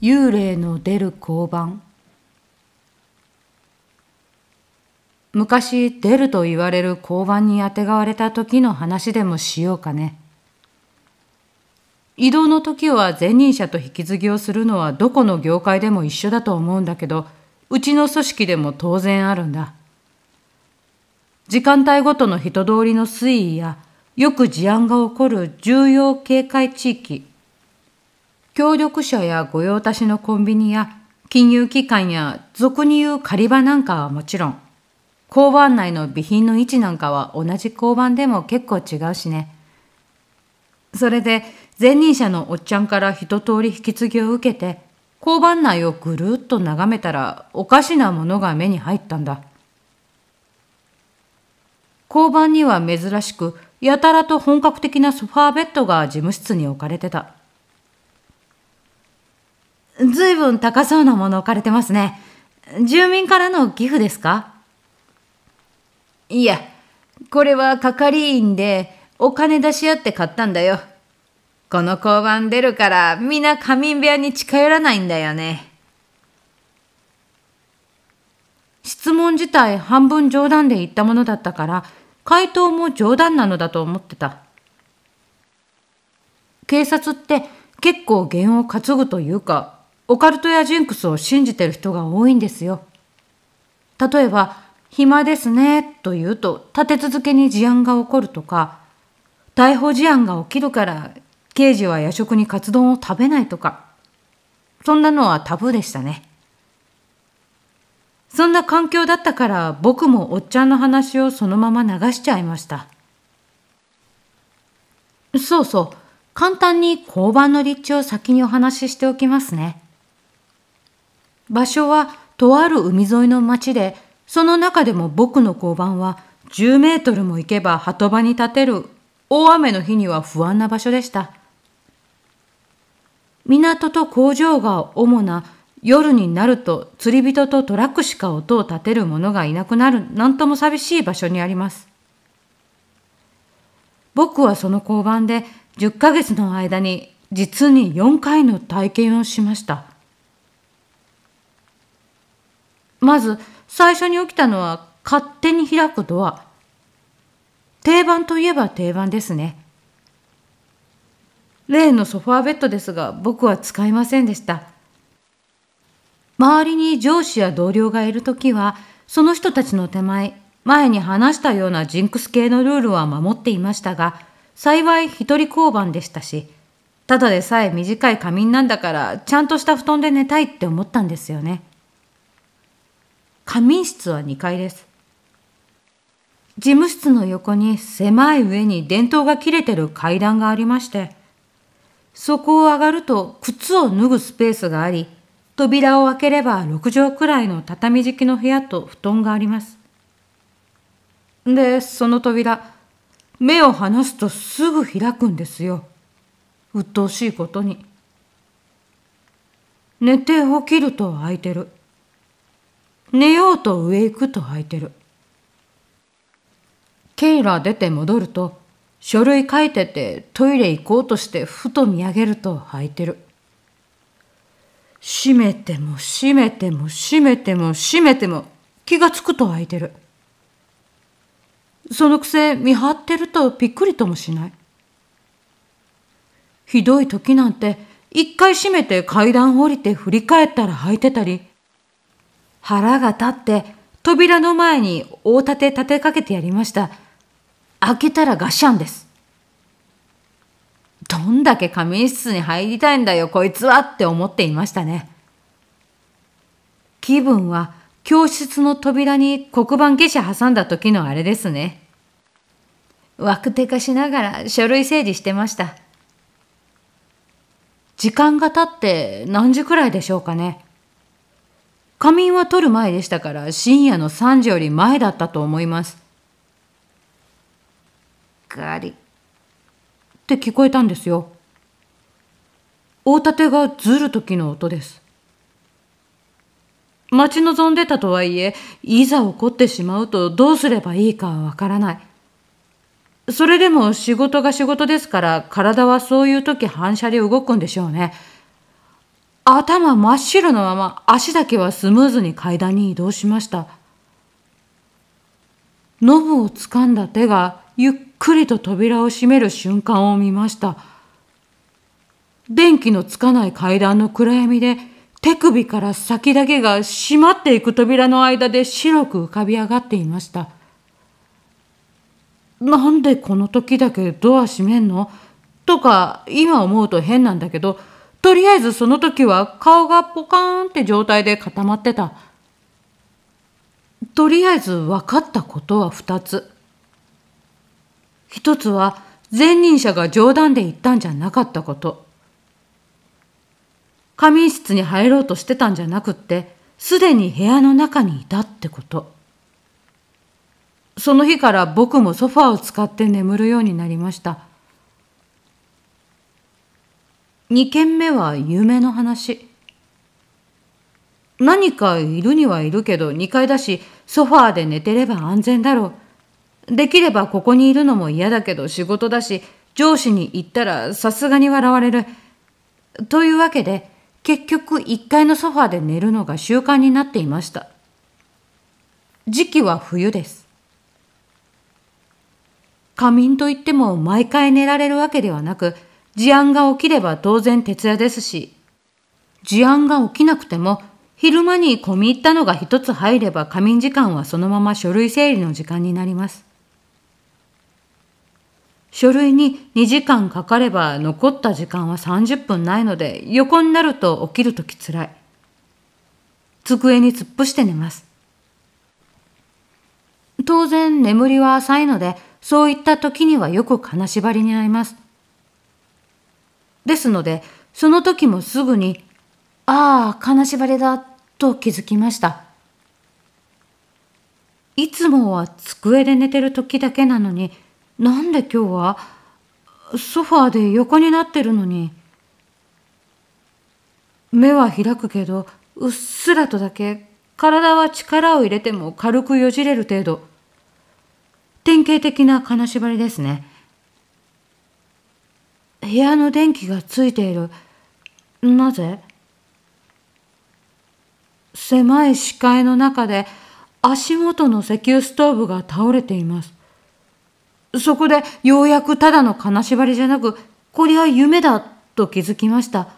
幽霊の出る交番昔出ると言われる交番にあてがわれた時の話でもしようかね移動の時は前任者と引き継ぎをするのはどこの業界でも一緒だと思うんだけどうちの組織でも当然あるんだ時間帯ごとの人通りの推移やよく事案が起こる重要警戒地域協力者や御用達のコンビニや金融機関や俗に言う狩り場なんかはもちろん、交番内の備品の位置なんかは同じ交番でも結構違うしね。それで前任者のおっちゃんから一通り引き継ぎを受けて、交番内をぐるっと眺めたらおかしなものが目に入ったんだ。交番には珍しく、やたらと本格的なソファーベッドが事務室に置かれてた。ずいぶん高そうなもの置かれてますね。住民からの寄付ですかいや、これは係員でお金出し合って買ったんだよ。この交番出るからみんな仮眠部屋に近寄らないんだよね。質問自体半分冗談で言ったものだったから、回答も冗談なのだと思ってた。警察って結構弦を担ぐというか、オカルトやジンクスを信じてる人が多いんですよ。例えば、暇ですねと言うと立て続けに事案が起こるとか、逮捕事案が起きるから刑事は夜食にカツ丼を食べないとか、そんなのはタブーでしたね。そんな環境だったから僕もおっちゃんの話をそのまま流しちゃいました。そうそう、簡単に交番の立地を先にお話ししておきますね。場所はとある海沿いの町で、その中でも僕の交番は10メートルも行けば鳩場に立てる大雨の日には不安な場所でした。港と工場が主な夜になると釣り人とトラックしか音を立てる者がいなくなる何とも寂しい場所にあります。僕はその交番で10ヶ月の間に実に4回の体験をしました。まず最初に起きたのは勝手に開くドア。定番といえば定番ですね。例のソファーベッドですが僕は使いませんでした。周りに上司や同僚がいるときはその人たちの手前、前に話したようなジンクス系のルールは守っていましたが、幸い一人交番でしたし、ただでさえ短い仮眠なんだからちゃんとした布団で寝たいって思ったんですよね。仮眠室は2階です。事務室の横に狭い上に電灯が切れてる階段がありまして、そこを上がると靴を脱ぐスペースがあり、扉を開ければ6畳くらいの畳敷きの部屋と布団があります。で、その扉、目を離すとすぐ開くんですよ。鬱陶しいことに。寝て起きると開いてる。寝ようと上行くと履いてる。ケイラ出て戻ると、書類書いててトイレ行こうとしてふと見上げると履いてる。閉めても閉めても閉めても閉めても気がつくと開いてる。そのくせ見張ってるとびっくりともしない。ひどい時なんて一回閉めて階段降りて振り返ったら履いてたり、腹が立って扉の前に大盾立てかけてやりました。開けたらガシャンです。どんだけ仮眠室に入りたいんだよ、こいつはって思っていましたね。気分は教室の扉に黒板消し挟んだ時のあれですね。枠手化しながら書類整理してました。時間が経って何時くらいでしょうかね。仮眠は取る前でしたから深夜の3時より前だったと思います。ガリって聞こえたんですよ。大盾がずる時の音です。待ち望んでたとはいえ、いざ起こってしまうとどうすればいいかはわからない。それでも仕事が仕事ですから体はそういう時反射で動くんでしょうね。頭真っ白のまま足だけはスムーズに階段に移動しました。ノブを掴んだ手がゆっくりと扉を閉める瞬間を見ました。電気のつかない階段の暗闇で手首から先だけが閉まっていく扉の間で白く浮かび上がっていました。なんでこの時だけドア閉めんのとか今思うと変なんだけどとりあえずその時は顔がポカーンって状態で固まってた。とりあえず分かったことは二つ。一つは前任者が冗談で言ったんじゃなかったこと。仮眠室に入ろうとしてたんじゃなくって、すでに部屋の中にいたってこと。その日から僕もソファーを使って眠るようになりました。2件目は夢の話。何かいるにはいるけど2階だし、ソファーで寝てれば安全だろう。できればここにいるのも嫌だけど仕事だし、上司に言ったらさすがに笑われる。というわけで、結局1階のソファーで寝るのが習慣になっていました。時期は冬です。仮眠といっても毎回寝られるわけではなく、事案が起きれば当然徹夜ですし、事案が起きなくても昼間に込み入ったのが一つ入れば仮眠時間はそのまま書類整理の時間になります。書類に2時間かかれば残った時間は30分ないので横になると起きるときつらい。机に突っ伏して寝ます。当然眠りは浅いのでそういった時にはよく金縛りに遭います。ですので、その時もすぐに、ああ、金縛りだ、と気づきました。いつもは机で寝てる時だけなのに、なんで今日は、ソファーで横になってるのに。目は開くけど、うっすらとだけ、体は力を入れても軽くよじれる程度。典型的な金縛りですね。部屋の電気がついている。なぜ狭い視界の中で足元の石油ストーブが倒れています。そこでようやくただの金縛りじゃなく、こりゃ夢だと気づきました。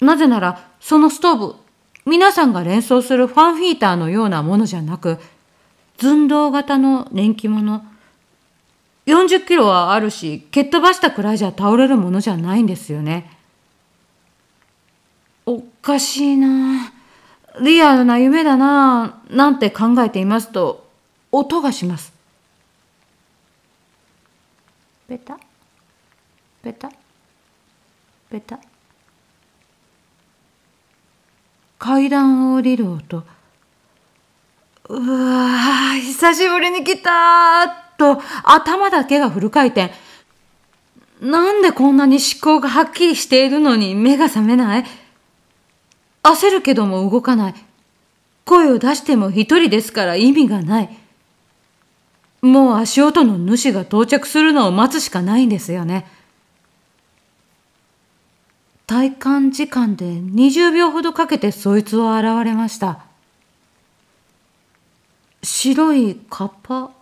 なぜなら、そのストーブ、皆さんが連想するファンヒーターのようなものじゃなく、寸胴型の年季物、40キロはあるし、蹴っ飛ばしたくらいじゃ倒れるものじゃないんですよね。おかしいなリアルな夢だななんて考えていますと、音がします。ペタペタペタ階段を降りる音。うわ久しぶりに来たと頭だけがフル回転。なんでこんなに思考がはっきりしているのに目が覚めない焦るけども動かない。声を出しても一人ですから意味がない。もう足音の主が到着するのを待つしかないんですよね。体感時間で20秒ほどかけてそいつは現れました。白いカッパ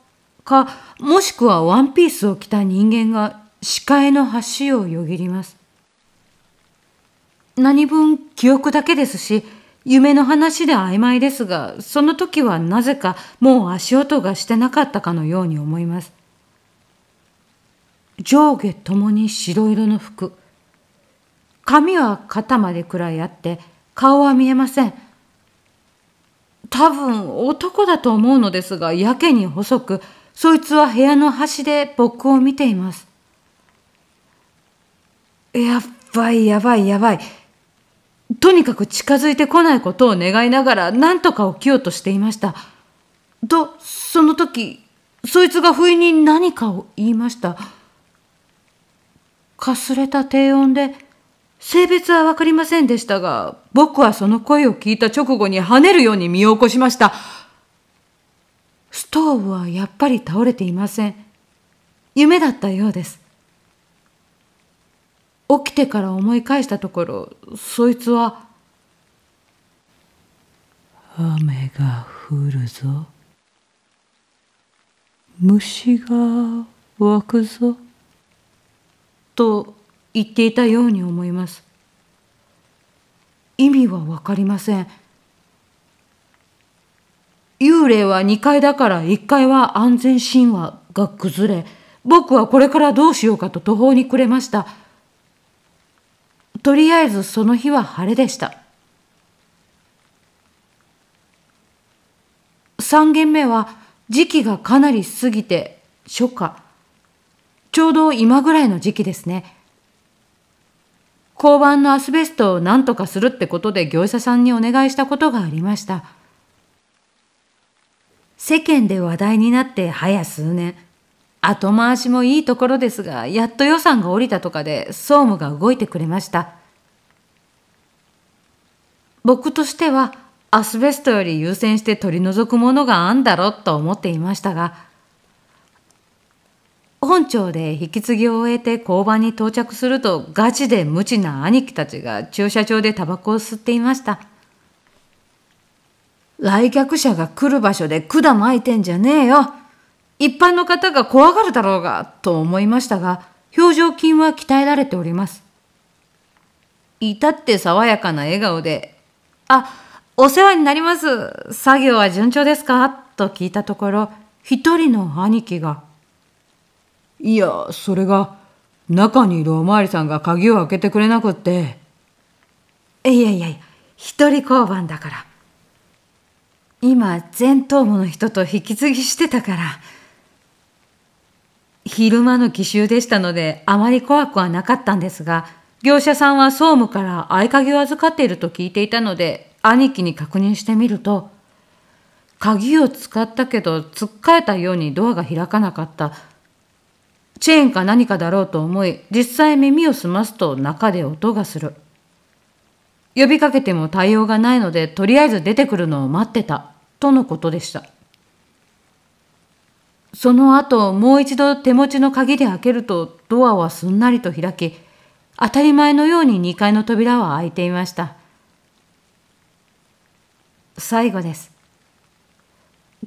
かもしくはワンピースを着た人間が視界の橋をよぎります何分記憶だけですし夢の話で曖昧ですがその時はなぜかもう足音がしてなかったかのように思います上下ともに白色の服髪は肩までくらいあって顔は見えません多分男だと思うのですがやけに細くそいつは部屋の端で僕を見ています。やっばいやばいやばい。とにかく近づいてこないことを願いながら何とか起きようとしていました。と、その時、そいつが不意に何かを言いました。かすれた低音で、性別はわかりませんでしたが、僕はその声を聞いた直後に跳ねるように身を起こしました。ストーブはやっぱり倒れていません。夢だったようです。起きてから思い返したところ、そいつは、雨が降るぞ。虫が湧くぞ。と言っていたように思います。意味はわかりません。幽霊は2階だから1階は安全神話が崩れ、僕はこれからどうしようかと途方に暮れました。とりあえずその日は晴れでした。3軒目は時期がかなり過ぎて初夏。ちょうど今ぐらいの時期ですね。交番のアスベストを何とかするってことで業者さんにお願いしたことがありました。世間で話題になって早数年後回しもいいところですがやっと予算が下りたとかで総務が動いてくれました僕としてはアスベストより優先して取り除くものがあんだろと思っていましたが本庁で引き継ぎを終えて交番に到着するとガチで無知な兄貴たちが駐車場でタバコを吸っていました。来客者が来る場所で管巻いてんじゃねえよ。一般の方が怖がるだろうが、と思いましたが、表情筋は鍛えられております。至って爽やかな笑顔で、あ、お世話になります。作業は順調ですかと聞いたところ、一人の兄貴が、いや、それが、中にいるおまわりさんが鍵を開けてくれなくって。いやいやいや、一人交番だから。今前頭部の人と引き継ぎしてたから昼間の奇襲でしたのであまり怖くはなかったんですが業者さんは総務から合鍵を預かっていると聞いていたので兄貴に確認してみると鍵を使ったけどつっかえたようにドアが開かなかったチェーンか何かだろうと思い実際耳を澄ますと中で音がする呼びかけても対応がないのでとりあえず出てくるのを待ってたとのことでした。その後、もう一度手持ちの鍵で開けると、ドアはすんなりと開き、当たり前のように2階の扉は開いていました。最後です。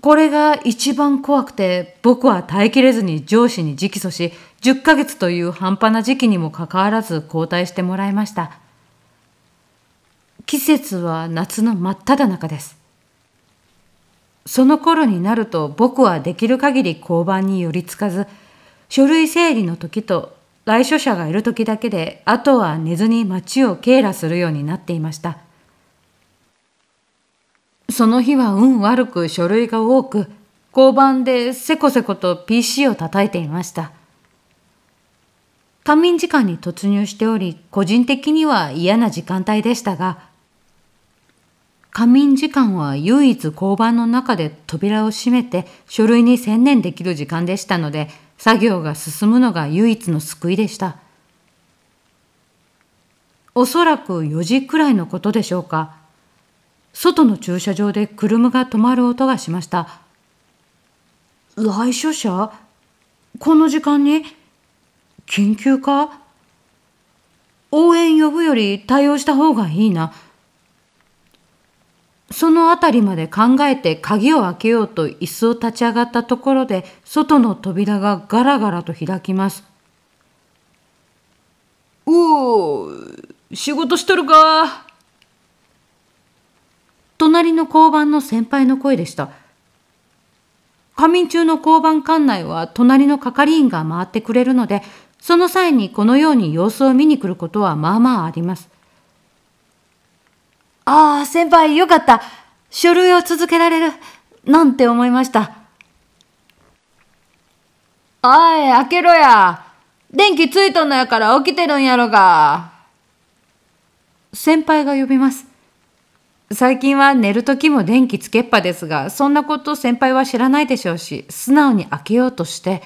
これが一番怖くて、僕は耐えきれずに上司に直訴し、10ヶ月という半端な時期にもかかわらず交代してもらいました。季節は夏の真っ只中です。その頃になると僕はできる限り交番に寄りつかず、書類整理の時と来所者がいる時だけで、あとは寝ずに街を警らするようになっていました。その日は運悪く書類が多く、交番でせこせこと PC を叩いていました。仮眠時間に突入しており、個人的には嫌な時間帯でしたが、仮眠時間は唯一交番の中で扉を閉めて書類に専念できる時間でしたので、作業が進むのが唯一の救いでした。おそらく4時くらいのことでしょうか。外の駐車場で車が止まる音がしました。来所者この時間に緊急か応援呼ぶより対応した方がいいな。その辺りまで考えて鍵を開けようと椅子を立ち上がったところで外の扉がガラガラと開きます。おお、仕事しとるか。隣の交番の先輩の声でした。仮眠中の交番管内は隣の係員が回ってくれるので、その際にこのように様子を見に来ることはまあまああります。ああ、先輩よかった。書類を続けられる。なんて思いました。おい、開けろや。電気ついとんのやから起きてるんやろが。先輩が呼びます。最近は寝る時も電気つけっぱですが、そんなこと先輩は知らないでしょうし、素直に開けようとして。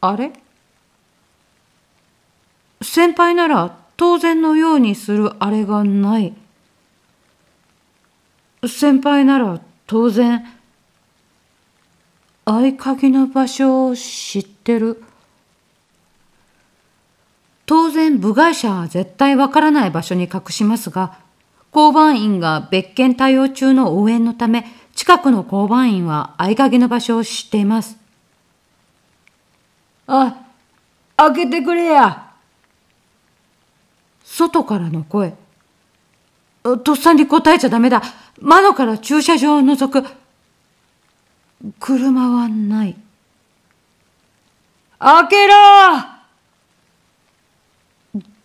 あれ先輩なら当然のようにするあれがない。先輩なら当然、合鍵の場所を知ってる。当然部外者は絶対わからない場所に隠しますが、交番員が別件対応中の応援のため、近くの交番員は合鍵の場所を知っています。あ、開けてくれや。外からの声。とっさに答えちゃダメだ。窓から駐車場を覗く。車はない。開けろ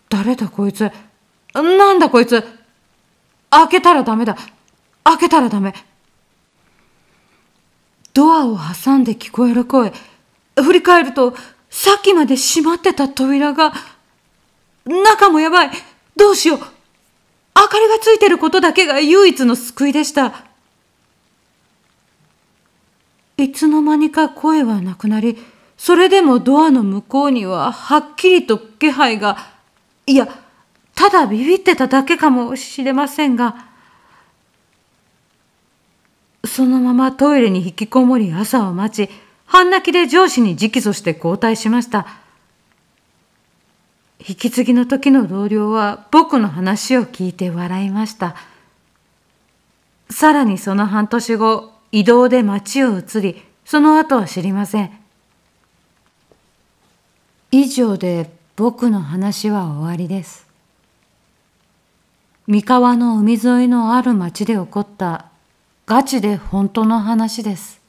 誰だこいつ。なんだこいつ。開けたらダメだ。開けたらダメ。ドアを挟んで聞こえる声。振り返ると、さっきまで閉まってた扉が、中もやばいどうしよう明かりがついてることだけが唯一の救いでした。いつの間にか声はなくなり、それでもドアの向こうにははっきりと気配が、いや、ただビビってただけかもしれませんが、そのままトイレに引きこもり朝を待ち、半泣きで上司に直訴して交代しました。引き継ぎの時の同僚は僕の話を聞いて笑いました。さらにその半年後、移動で町を移り、その後は知りません。以上で僕の話は終わりです。三河の海沿いのある町で起こったガチで本当の話です。